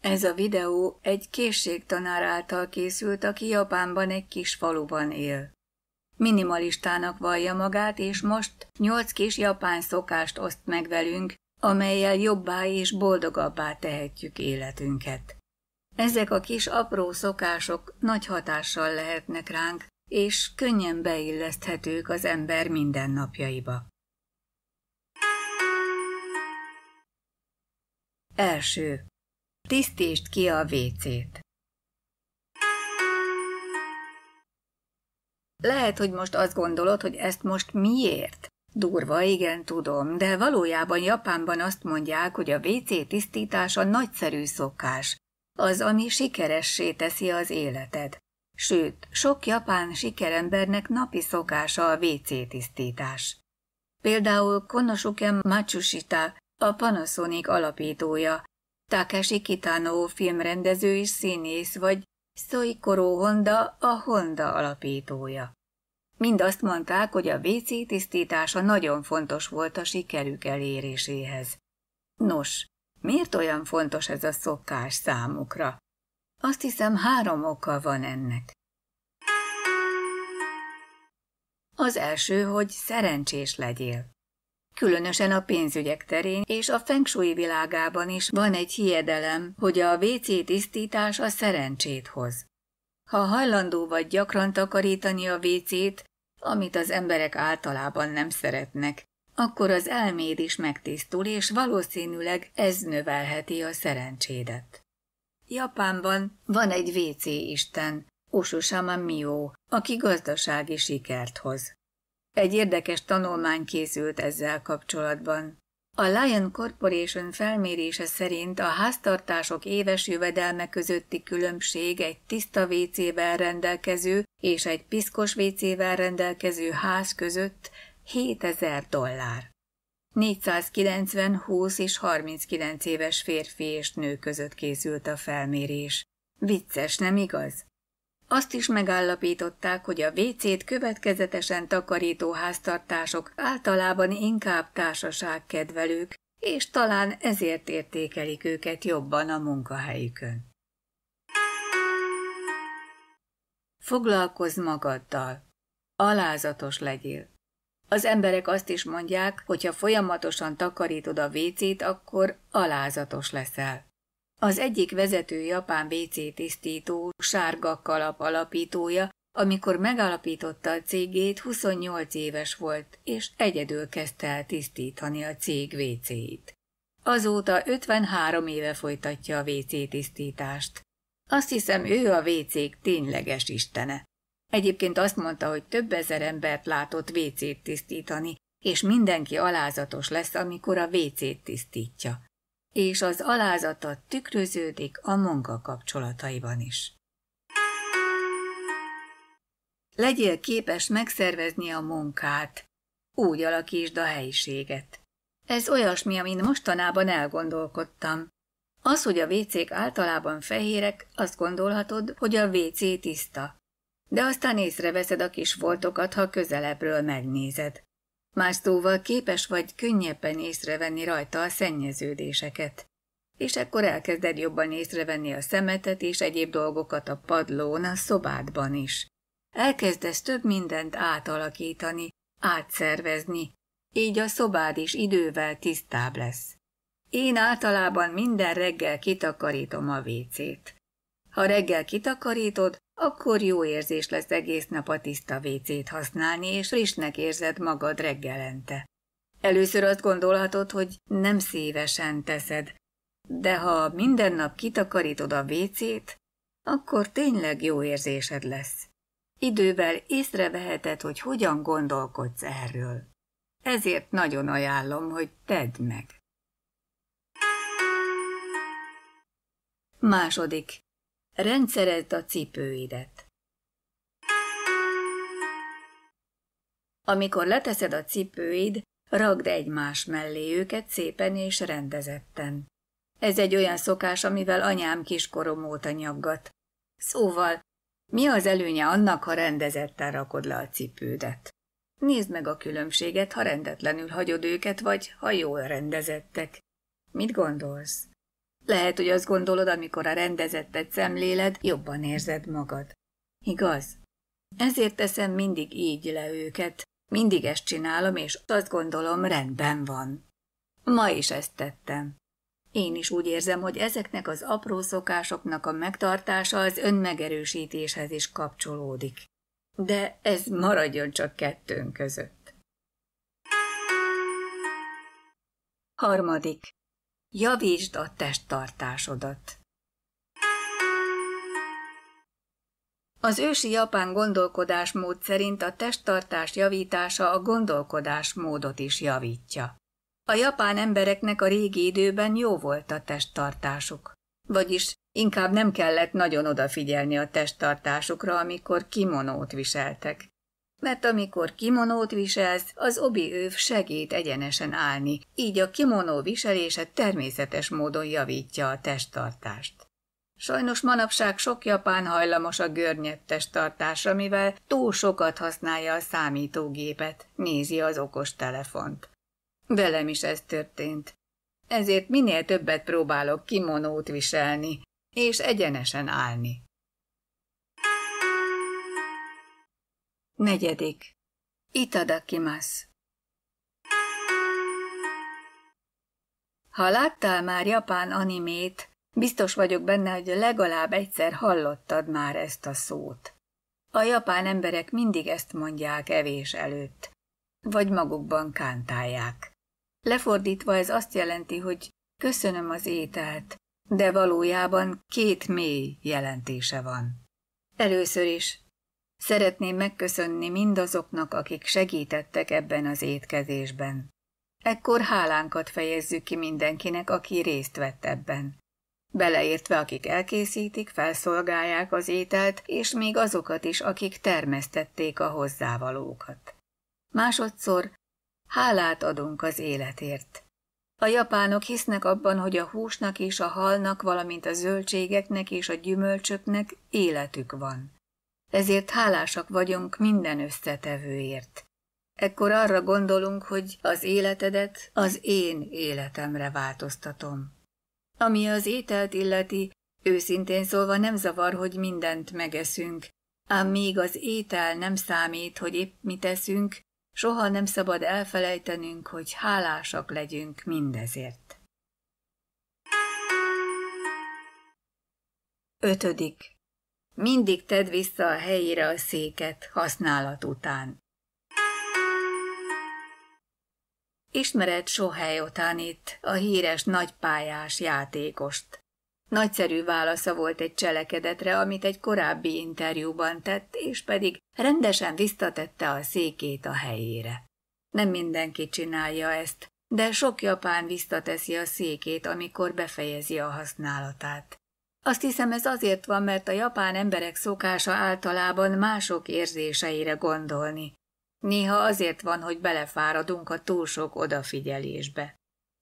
Ez a videó egy készségtanár által készült, aki Japánban egy kis faluban él. Minimalistának vallja magát, és most nyolc kis japán szokást oszt meg velünk, amelyel jobbá és boldogabbá tehetjük életünket. Ezek a kis apró szokások nagy hatással lehetnek ránk, és könnyen beilleszthetők az ember mindennapjaiba. Első Tisztítsd ki a WC-t. Lehet, hogy most azt gondolod, hogy ezt most miért? Durva, igen, tudom, de valójában Japánban azt mondják, hogy a WC tisztítása nagyszerű szokás. Az, ami sikeressé teszi az életed. Sőt, sok japán sikerembernek napi szokása a WC tisztítás. Például Konosuke Matsushita, a Panasonic alapítója, Takeshi Kitano filmrendező és színész vagy, Soikoro Honda a Honda alapítója. Mind azt mondták, hogy a WC tisztítása nagyon fontos volt a sikerük eléréséhez. Nos, miért olyan fontos ez a szokás számukra? Azt hiszem három oka van ennek. Az első, hogy szerencsés legyél különösen a pénzügyek terén és a fengsúlyi világában is van egy hiedelem, hogy a WC tisztítás a szerencsét hoz. Ha hajlandó vagy gyakran takarítani a WC-t, amit az emberek általában nem szeretnek, akkor az elméd is megtisztul, és valószínűleg ez növelheti a szerencsédet. Japánban van egy WC isten, Ususama Mio, aki gazdasági sikert hoz. Egy érdekes tanulmány készült ezzel kapcsolatban. A Lion Corporation felmérése szerint a háztartások éves jövedelme közötti különbség egy tiszta vécével rendelkező és egy piszkos vécével rendelkező ház között 7000 dollár. 490, 20 és 39 éves férfi és nő között készült a felmérés. Vicces, nem igaz? Azt is megállapították, hogy a WC-t következetesen takarító háztartások általában inkább társaság kedvelők, és talán ezért értékelik őket jobban a munkahelyükön. Foglalkozz magaddal. Alázatos legyél. Az emberek azt is mondják, hogy ha folyamatosan takarítod a vécét, akkor alázatos leszel. Az egyik vezető japán WC tisztító, sárga kalap alapítója, amikor megalapította a cégét, 28 éves volt, és egyedül kezdte el tisztítani a cég WC-it. Azóta 53 éve folytatja a WC tisztítást. Azt hiszem, ő a WC tényleges istene. Egyébként azt mondta, hogy több ezer embert látott WC-t tisztítani, és mindenki alázatos lesz, amikor a WC-t tisztítja és az alázata tükröződik a munka kapcsolataiban is. Legyél képes megszervezni a munkát, úgy alakítsd a helyiséget. Ez olyasmi, amin mostanában elgondolkodtam. Az, hogy a vécék általában fehérek, azt gondolhatod, hogy a WC tiszta. De aztán észreveszed a kis voltokat, ha közelebbről megnézed. Más szóval képes vagy könnyebben észrevenni rajta a szennyeződéseket. És ekkor elkezded jobban észrevenni a szemetet és egyéb dolgokat a padlón, a szobádban is. Elkezdesz több mindent átalakítani, átszervezni, így a szobád is idővel tisztább lesz. Én általában minden reggel kitakarítom a vécét. Ha reggel kitakarítod, akkor jó érzés lesz egész nap a tiszta vécét használni, és frissnek érzed magad reggelente. Először azt gondolhatod, hogy nem szívesen teszed, de ha minden nap kitakarítod a vécét, akkor tényleg jó érzésed lesz. Idővel észreveheted, hogy hogyan gondolkodsz erről. Ezért nagyon ajánlom, hogy tedd meg. Második. Rendszerezd a cipőidet. Amikor leteszed a cipőid, ragd egymás mellé őket szépen és rendezetten. Ez egy olyan szokás, amivel anyám kiskorom óta nyaggat. Szóval, mi az előnye annak, ha rendezetten rakod le a cipődet? Nézd meg a különbséget, ha rendetlenül hagyod őket, vagy ha jól rendezettek. Mit gondolsz? Lehet, hogy azt gondolod, amikor a rendezettet szemléled, jobban érzed magad. Igaz? Ezért teszem mindig így le őket. Mindig ezt csinálom, és azt gondolom, rendben van. Ma is ezt tettem. Én is úgy érzem, hogy ezeknek az apró szokásoknak a megtartása az önmegerősítéshez is kapcsolódik. De ez maradjon csak kettőnk között. Harmadik. Javítsd a testtartásodat. Az ősi japán gondolkodásmód szerint a testtartás javítása a gondolkodásmódot is javítja. A japán embereknek a régi időben jó volt a testtartásuk. Vagyis inkább nem kellett nagyon odafigyelni a testtartásukra, amikor kimonót viseltek mert amikor kimonót viselsz, az obi őv segít egyenesen állni, így a kimonó viselése természetes módon javítja a testtartást. Sajnos manapság sok japán hajlamos a görnyed testtartásra, mivel túl sokat használja a számítógépet, nézi az okos telefont. Velem is ez történt. Ezért minél többet próbálok kimonót viselni, és egyenesen állni. Negyedik. Itadakimasz. Ha láttál már japán animét, biztos vagyok benne, hogy legalább egyszer hallottad már ezt a szót. A japán emberek mindig ezt mondják evés előtt, vagy magukban kántálják. Lefordítva ez azt jelenti, hogy köszönöm az ételt, de valójában két mély jelentése van. Először is Szeretném megköszönni mindazoknak, akik segítettek ebben az étkezésben. Ekkor hálánkat fejezzük ki mindenkinek, aki részt vett ebben. Beleértve, akik elkészítik, felszolgálják az ételt, és még azokat is, akik termesztették a hozzávalókat. Másodszor hálát adunk az életért. A japánok hisznek abban, hogy a húsnak és a halnak, valamint a zöldségeknek és a gyümölcsöknek életük van ezért hálásak vagyunk minden összetevőért. Ekkor arra gondolunk, hogy az életedet az én életemre változtatom. Ami az ételt illeti, őszintén szólva nem zavar, hogy mindent megeszünk, ám még az étel nem számít, hogy épp mit eszünk, soha nem szabad elfelejtenünk, hogy hálásak legyünk mindezért. Ötödik. Mindig tedd vissza a helyére a széket használat után. Ismered Sohely Otanit, a híres nagypályás játékost. Nagyszerű válasza volt egy cselekedetre, amit egy korábbi interjúban tett, és pedig rendesen visszatette a székét a helyére. Nem mindenki csinálja ezt, de sok japán visszateszi a székét, amikor befejezi a használatát. Azt hiszem ez azért van, mert a japán emberek szokása általában mások érzéseire gondolni. Néha azért van, hogy belefáradunk a túl sok odafigyelésbe.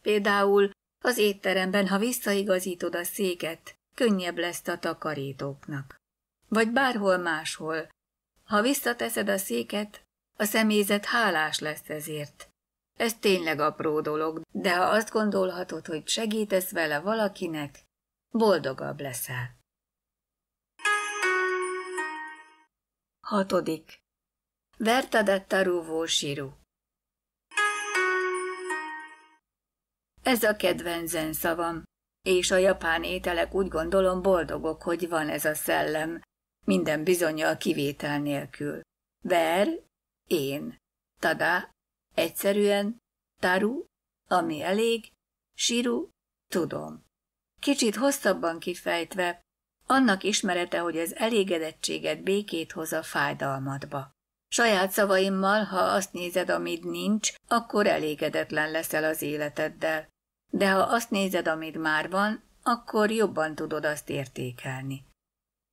Például az étteremben, ha visszaigazítod a széket, könnyebb lesz a takarítóknak. Vagy bárhol máshol. Ha visszateszed a széket, a személyzet hálás lesz ezért. Ez tényleg apró dolog, de ha azt gondolhatod, hogy segítesz vele valakinek, boldogabb leszel. Hatodik. Vertadetta rúvó síru. Ez a kedvenc szavam, és a japán ételek úgy gondolom boldogok, hogy van ez a szellem, minden bizonyal kivétel nélkül. Ver, én, tada, egyszerűen, taru, ami elég, siru, tudom. Kicsit hosszabban kifejtve, annak ismerete, hogy az elégedettséget békét hoz a fájdalmadba. Saját szavaimmal, ha azt nézed, amit nincs, akkor elégedetlen leszel az életeddel. De ha azt nézed, amit már van, akkor jobban tudod azt értékelni.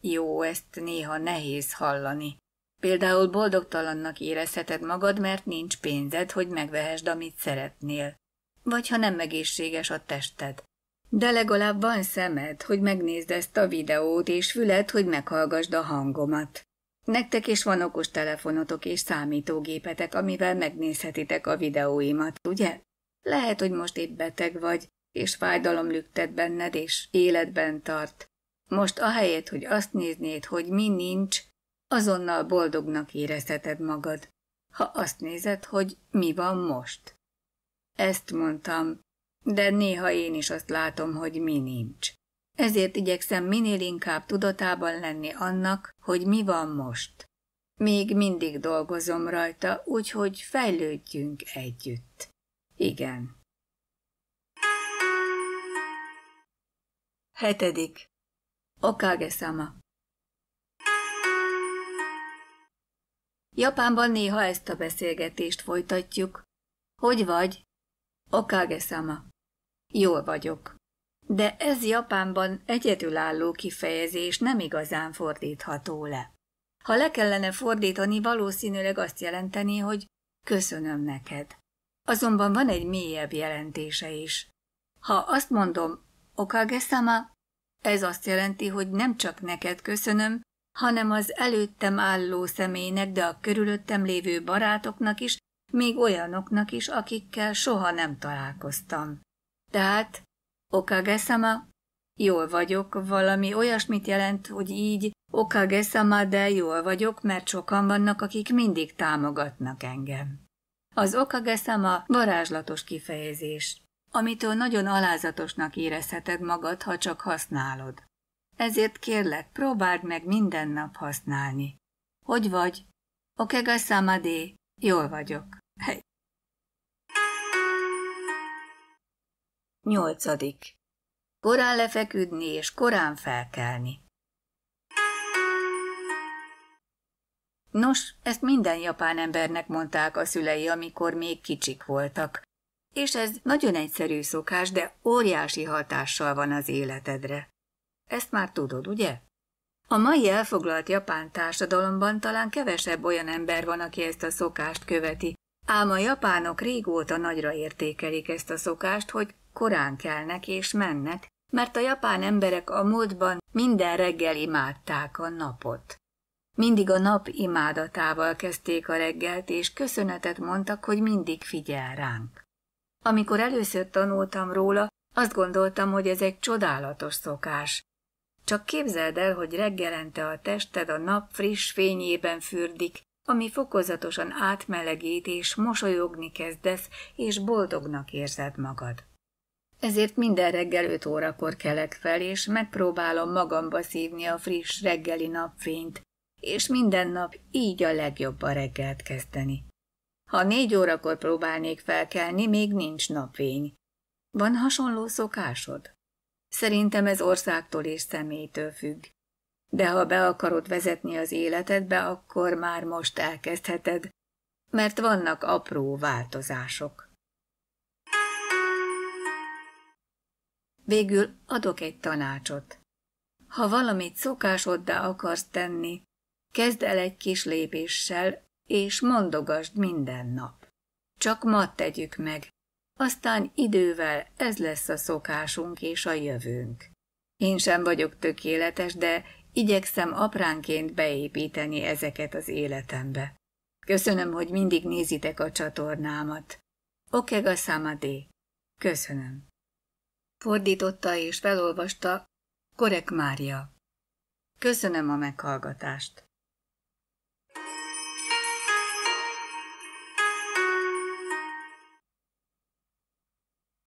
Jó, ezt néha nehéz hallani. Például boldogtalannak érezheted magad, mert nincs pénzed, hogy megvehesd, amit szeretnél. Vagy ha nem egészséges a tested. De legalább van szemed, hogy megnézd ezt a videót, és füled, hogy meghallgasd a hangomat. Nektek is van okos telefonotok és számítógépetek, amivel megnézhetitek a videóimat, ugye? Lehet, hogy most épp beteg vagy, és fájdalom lüktet benned, és életben tart. Most ahelyett, hogy azt néznéd, hogy mi nincs, azonnal boldognak érezheted magad, ha azt nézed, hogy mi van most. Ezt mondtam, de néha én is azt látom, hogy mi nincs. Ezért igyekszem minél inkább tudatában lenni annak, hogy mi van most. Még mindig dolgozom rajta, úgyhogy fejlődjünk együtt. Igen. Hetedik. Okage-sama Japánban néha ezt a beszélgetést folytatjuk. Hogy vagy? Okage-sama. Jól vagyok. De ez Japánban egyedülálló kifejezés nem igazán fordítható le. Ha le kellene fordítani, valószínűleg azt jelenteni, hogy köszönöm neked. Azonban van egy mélyebb jelentése is. Ha azt mondom, okage ez azt jelenti, hogy nem csak neked köszönöm, hanem az előttem álló személynek, de a körülöttem lévő barátoknak is, még olyanoknak is, akikkel soha nem találkoztam. Tehát, okageszama, jól vagyok, valami olyasmit jelent, hogy így, okageszama, de jól vagyok, mert sokan vannak, akik mindig támogatnak engem. Az okageszama varázslatos kifejezés, amitől nagyon alázatosnak érezheted magad, ha csak használod. Ezért kérlek, próbáld meg minden nap használni. Hogy vagy? Okega de jól vagyok. Hey, Nyolcadik. Korán lefeküdni és korán felkelni. Nos, ezt minden japán embernek mondták a szülei, amikor még kicsik voltak. És ez nagyon egyszerű szokás, de óriási hatással van az életedre. Ezt már tudod, ugye? A mai elfoglalt japán társadalomban talán kevesebb olyan ember van, aki ezt a szokást követi, ám a japánok régóta nagyra értékelik ezt a szokást, hogy korán kelnek és mennek, mert a japán emberek a múltban minden reggel imádták a napot. Mindig a nap imádatával kezdték a reggelt, és köszönetet mondtak, hogy mindig figyel ránk. Amikor először tanultam róla, azt gondoltam, hogy ez egy csodálatos szokás. Csak képzeld el, hogy reggelente a tested a nap friss fényében fürdik, ami fokozatosan átmelegít, és mosolyogni kezdesz, és boldognak érzed magad ezért minden reggel 5 órakor kelek fel, és megpróbálom magamba szívni a friss reggeli napfényt, és minden nap így a legjobb a reggelt kezdeni. Ha négy órakor próbálnék felkelni, még nincs napfény. Van hasonló szokásod? Szerintem ez országtól és személytől függ. De ha be akarod vezetni az életedbe, akkor már most elkezdheted, mert vannak apró változások. Végül adok egy tanácsot. Ha valamit szokásoddá akarsz tenni, kezd el egy kis lépéssel, és mondogasd minden nap. Csak ma tegyük meg, aztán idővel ez lesz a szokásunk és a jövőnk. Én sem vagyok tökéletes, de igyekszem apránként beépíteni ezeket az életembe. Köszönöm, hogy mindig nézitek a csatornámat. Okega Samadé. Köszönöm fordította és felolvasta Korek Mária. Köszönöm a meghallgatást!